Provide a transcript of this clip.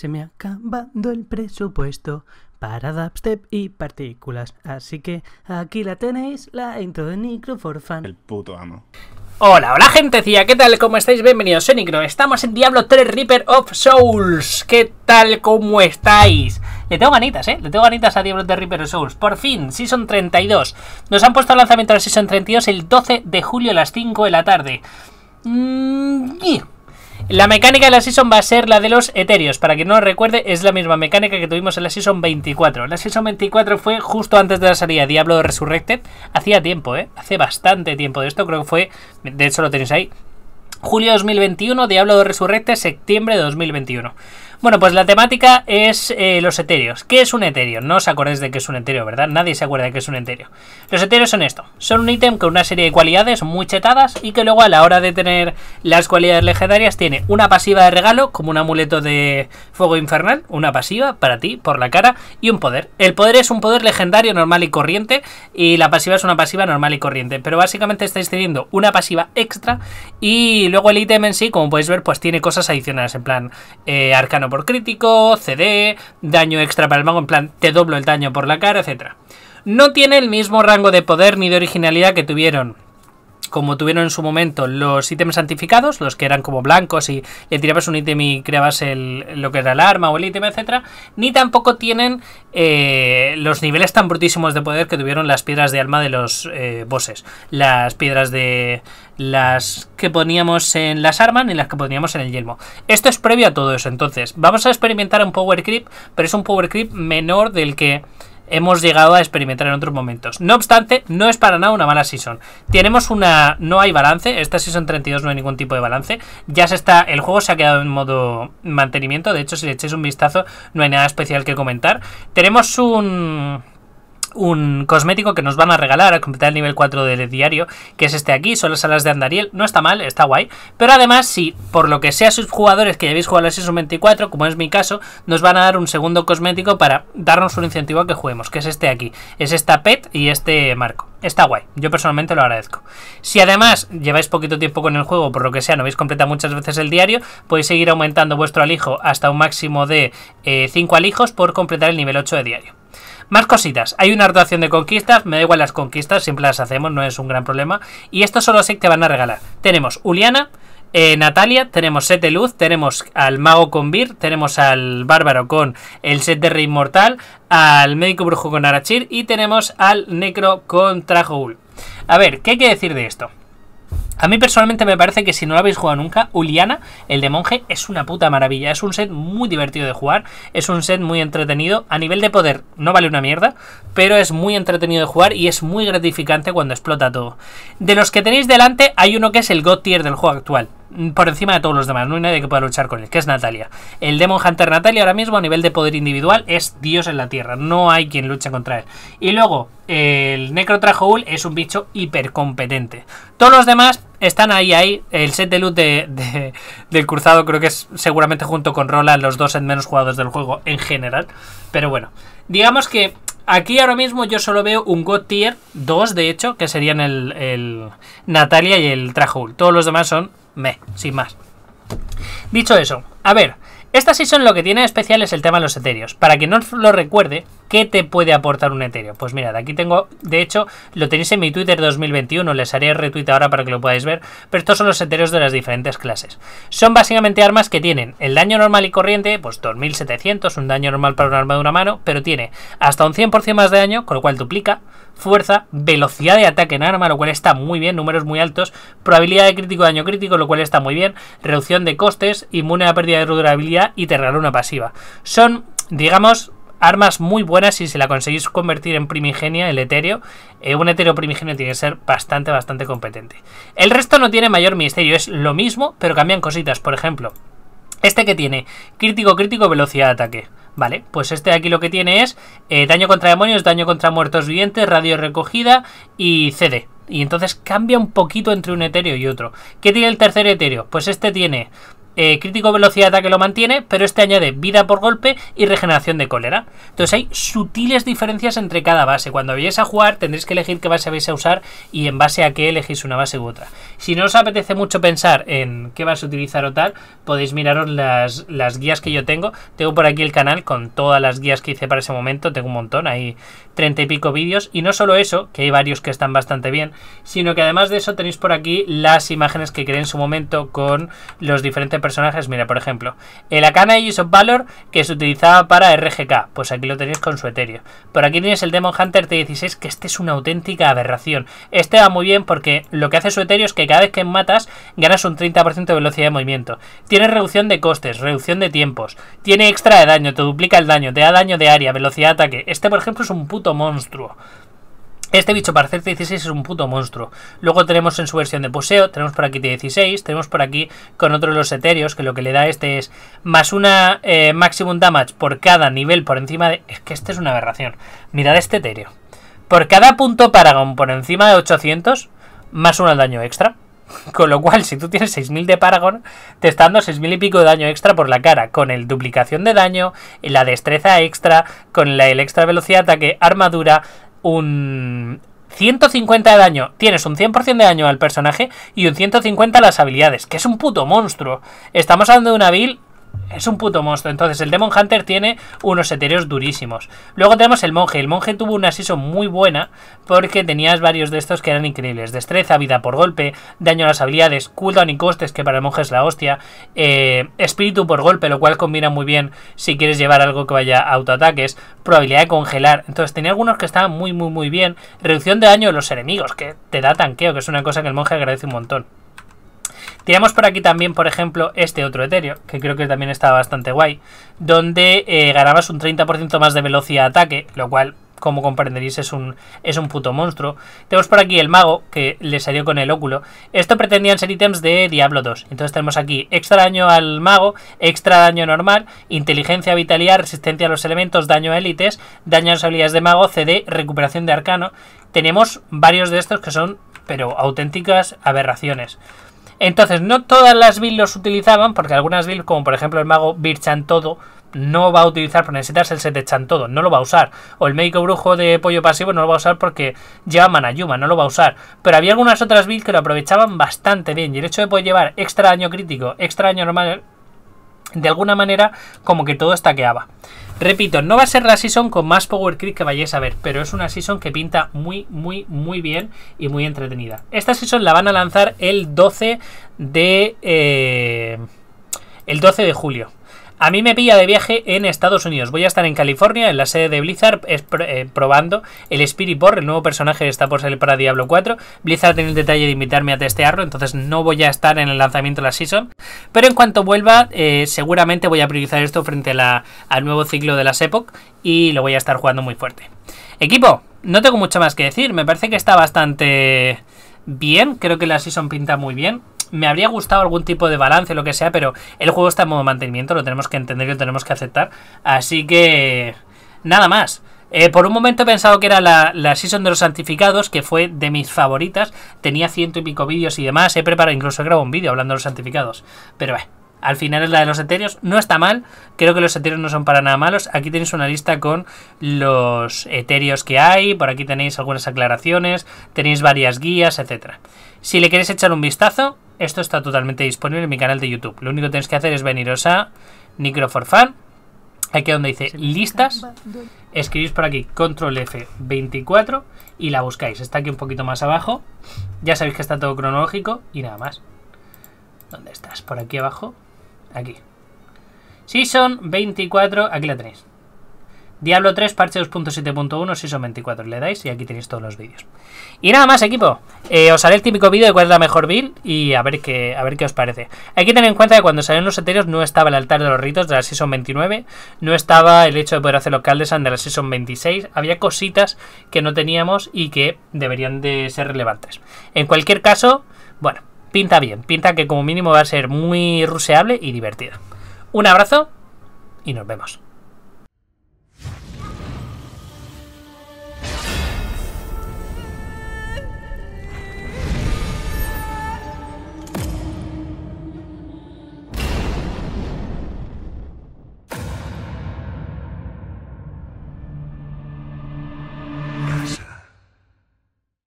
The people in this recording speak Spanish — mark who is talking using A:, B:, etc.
A: Se me ha acabado el presupuesto para dubstep y partículas. Así que aquí la tenéis, la intro de Nicro for Fun. El puto amo. Hola, hola gentecilla, ¿qué tal? ¿Cómo estáis? Bienvenidos, soy Nicro. Estamos en Diablo 3 Reaper of Souls. ¿Qué tal? ¿Cómo estáis? Le tengo ganitas, ¿eh? Le tengo ganitas a Diablo 3 Reaper of Souls. Por fin, Season 32. Nos han puesto el lanzamiento de la Season 32 el 12 de julio a las 5 de la tarde. Mmm... La mecánica de la Season va a ser la de los etéreos. Para quien no lo recuerde, es la misma mecánica que tuvimos en la Season 24. La Season 24 fue justo antes de la salida de Diablo Resurrected. Hacía tiempo, ¿eh? Hace bastante tiempo de esto. Creo que fue... De hecho, lo tenéis ahí. Julio 2021, Diablo Resurrected, septiembre de 2021. Bueno, pues la temática es eh, los etéreos. ¿Qué es un etéreo? No os acordéis de que es un etéreo, ¿verdad? Nadie se acuerda de que es un etéreo. Los etéreos son esto. Son un ítem con una serie de cualidades muy chetadas y que luego a la hora de tener las cualidades legendarias tiene una pasiva de regalo, como un amuleto de fuego infernal, una pasiva para ti, por la cara, y un poder. El poder es un poder legendario normal y corriente y la pasiva es una pasiva normal y corriente. Pero básicamente estáis teniendo una pasiva extra y luego el ítem en sí, como podéis ver, pues tiene cosas adicionales, en plan eh, arcano por crítico, CD, daño extra para el mago, en plan te doblo el daño por la cara, etc. No tiene el mismo rango de poder ni de originalidad que tuvieron como tuvieron en su momento los ítems santificados, los que eran como blancos y le tirabas un ítem y creabas el, lo que era el arma o el ítem, etcétera, ni tampoco tienen eh, los niveles tan brutísimos de poder que tuvieron las piedras de alma de los eh, bosses. Las piedras de. las que poníamos en las armas ni las que poníamos en el yelmo. Esto es previo a todo eso, entonces vamos a experimentar un power creep, pero es un power creep menor del que hemos llegado a experimentar en otros momentos. No obstante, no es para nada una mala season. Tenemos una. No hay balance. Esta season 32 no hay ningún tipo de balance. Ya se está. El juego se ha quedado en modo mantenimiento. De hecho, si le echéis un vistazo, no hay nada especial que comentar. Tenemos un un cosmético que nos van a regalar a completar el nivel 4 del diario, que es este aquí, son las alas de Andariel, no está mal, está guay, pero además si por lo que sea sus jugadores que ya habéis jugado la Season 24, como es mi caso, nos van a dar un segundo cosmético para darnos un incentivo a que juguemos, que es este aquí, es esta pet y este marco. Está guay, yo personalmente lo agradezco. Si además lleváis poquito tiempo con el juego, por lo que sea, no habéis completado muchas veces el diario, podéis seguir aumentando vuestro alijo hasta un máximo de 5 eh, alijos por completar el nivel 8 de diario. Más cositas. Hay una rotación de conquistas. Me da igual las conquistas. Siempre las hacemos. No es un gran problema. Y esto solo sé que te van a regalar. Tenemos Uliana. Eh, Natalia, tenemos set de luz, tenemos al mago con Vir, tenemos al bárbaro con el set de rey inmortal, al médico brujo con Arachir y tenemos al necro con Trajoul. A ver, ¿qué hay que decir de esto? A mí personalmente me parece que si no lo habéis jugado nunca, Uliana, el de monje, es una puta maravilla. Es un set muy divertido de jugar, es un set muy entretenido. A nivel de poder no vale una mierda, pero es muy entretenido de jugar y es muy gratificante cuando explota todo. De los que tenéis delante, hay uno que es el God Tier del juego actual. Mm, por encima de todos los demás, no hay nadie que pueda luchar con él, que es Natalia. El Demon Hunter Natalia ahora mismo a nivel de poder individual es Dios en la Tierra, no hay quien luche contra él. Y luego, el Necro es un bicho hipercompetente. Todos los demás están ahí, ahí. El set de loot de, del cruzado creo que es seguramente junto con Rola, los dos en menos jugadores del juego en general. Pero bueno, digamos que aquí ahora mismo yo solo veo un God Tier 2, de hecho, que serían el, Natalia y el Trajul. Todos los demás son meh, sin más. Dicho eso, a ver, esta son lo que tiene especial es el tema de los etéreos. Para quien no lo recuerde, ¿Qué te puede aportar un etéreo? Pues mirad, aquí tengo, de hecho, lo tenéis en mi Twitter 2021, les haré retweet ahora para que lo podáis ver, pero estos son los etéreos de las diferentes clases. Son básicamente armas que tienen el daño normal y corriente, pues 2700, un daño normal para un arma de una mano, pero tiene hasta un 100% más de daño, con lo cual duplica, fuerza, velocidad de ataque en arma, lo cual está muy bien, números muy altos, probabilidad de crítico daño crítico, lo cual está muy bien, reducción de costes, inmune a pérdida de durabilidad y te regala una pasiva. Son, digamos, armas muy buenas si se la conseguís convertir en primigenia, el etéreo. Eh, un etéreo primigenio tiene que ser bastante, bastante competente. El resto no tiene mayor misterio, es lo mismo, pero cambian cositas. Por ejemplo, este que tiene crítico, crítico, velocidad de ataque. Vale, pues este de aquí lo que tiene es eh, daño contra demonios, daño contra muertos vivientes, radio recogida y CD. Y entonces cambia un poquito entre un etéreo y otro. ¿Qué tiene el tercer etéreo? Pues este tiene eh, crítico velocidad de ataque lo mantiene, pero este añade vida por golpe y regeneración de cólera. Entonces hay sutiles diferencias entre cada base. Cuando vayáis a jugar tendréis que elegir qué base vais a usar y en base a qué elegís una base u otra. Si no os apetece mucho pensar en qué vas a utilizar o tal, podéis miraros las, las guías que yo tengo. Tengo por aquí el canal con todas las guías que hice para ese momento, tengo un montón, hay treinta y pico vídeos. Y no solo eso, que hay varios que están bastante bien, sino que además de eso tenéis por aquí las imágenes que creé en su momento con los diferentes personajes. Mira, por ejemplo, el Akana Age of Valor que se utilizaba para RGK. Pues aquí lo tenéis con su Eterio Por aquí tienes el Demon Hunter T16, que este es una auténtica aberración. Este va muy bien porque lo que hace su Eterio es que cada vez que matas ganas un 30% de velocidad de movimiento. Tiene reducción de costes, reducción de tiempos. Tiene extra de daño, te duplica el daño, te da daño de área, velocidad de ataque. Este, por ejemplo, es un puto monstruo. Este bicho para hacer 16 es un puto monstruo. Luego tenemos en su versión de poseo, tenemos por aquí T16, tenemos por aquí con otro de los etéreos, que lo que le da este es más una eh, maximum damage por cada nivel por encima de... Es que este es una aberración. Mirad este etéreo. Por cada punto Paragon por encima de 800, más uno daño extra. Con lo cual, si tú tienes 6.000 de Paragon, te está dando 6.000 y pico de daño extra por la cara, con el duplicación de daño, la destreza extra, con la, el extra velocidad de ataque, armadura, un 150 de daño, tienes un 100% de daño al personaje y un 150 a las habilidades, que es un puto monstruo. Estamos hablando de una build es un puto monstruo. Entonces, el Demon Hunter tiene unos etéreos durísimos. Luego tenemos el monje. El monje tuvo una season muy buena porque tenías varios de estos que eran increíbles: destreza, vida por golpe, daño a las habilidades, cooldown y costes, que para el monje es la hostia, eh, espíritu por golpe, lo cual combina muy bien si quieres llevar algo que vaya a autoataques, probabilidad de congelar. Entonces, tenía algunos que estaban muy, muy, muy bien. Reducción de daño de los enemigos, que te da tanqueo, que es una cosa que el monje agradece un montón. Tenemos por aquí también, por ejemplo, este otro Ethereum, que creo que también está bastante guay, donde eh, ganabas un 30% más de velocidad de ataque, lo cual como comprenderéis, es un, es un puto monstruo. Tenemos por aquí el mago, que le salió con el óculo. Esto pretendían ser ítems de Diablo 2. Entonces tenemos aquí extra daño al mago, extra daño normal, inteligencia, vitalidad, resistencia a los elementos, daño a élites, daño a las habilidades de mago, CD, recuperación de arcano. Tenemos varios de estos que son, pero auténticas aberraciones. Entonces, no todas las builds los utilizaban, porque algunas builds, como por ejemplo el mago Birchan todo, no va a utilizar por necesitarse el set de Chan todo, no lo va a usar. O el médico brujo de pollo pasivo no lo va a usar porque lleva Manayuma, no lo va a usar. Pero había algunas otras builds que lo aprovechaban bastante bien. Y el hecho de poder llevar extra daño crítico, extra daño normal, de alguna manera, como que todo estaqueaba. Repito, no va a ser la season con más Power Creep que vayáis a ver, pero es una season que pinta muy, muy, muy bien y muy entretenida. Esta season la van a lanzar el 12 de... Eh, el 12 de julio, a mí me pilla de viaje en Estados Unidos. Voy a estar en California, en la sede de Blizzard, eh, probando el Spirit por el nuevo personaje que está por salir para Diablo 4. Blizzard tiene el detalle de invitarme a testearlo, entonces no voy a estar en el lanzamiento de la season. Pero en cuanto vuelva, eh, seguramente voy a priorizar esto frente al nuevo ciclo de las Epoch y lo voy a estar jugando muy fuerte. Equipo, no tengo mucho más que decir. Me parece que está bastante bien. Creo que la season pinta muy bien me habría gustado algún tipo de balance, lo que sea, pero el juego está en modo mantenimiento, lo tenemos que entender y lo tenemos que aceptar. Así que... Nada más. Eh, por un momento he pensado que era la, la, Season de los Santificados, que fue de mis favoritas. Tenía ciento y pico vídeos y demás. He preparado, incluso he grabado un vídeo hablando de los Santificados. Pero eh, al final es la de los Etéreos. No está mal. Creo que los Etéreos no son para nada malos. Aquí tenéis una lista con los Etéreos que hay. Por aquí tenéis algunas aclaraciones. Tenéis varias guías, etc. Si le queréis echar un vistazo, esto está totalmente disponible en mi canal de YouTube. Lo único que tenéis que hacer es veniros a microforfan, Aquí donde dice listas, escribís por aquí control F24 y la buscáis. Está aquí un poquito más abajo. Ya sabéis que está todo cronológico y nada más. ¿Dónde estás? Por aquí abajo. Aquí. son 24, aquí la tenéis. Diablo 3, parche 2.7.1, season 24. Le dais y aquí tenéis todos los vídeos. Y nada más, equipo. Eh, os haré el típico vídeo de cuál es la mejor build y a ver, qué, a ver qué os parece. Hay que tener en cuenta que cuando salieron los etéreos no estaba el altar de los ritos de la season 29, no estaba el hecho de poder hacer los Caldesan de la season 26. Había cositas que no teníamos y que deberían de ser relevantes. En cualquier caso, bueno, pinta bien. Pinta que como mínimo va a ser muy ruseable y divertido. Un abrazo y nos vemos.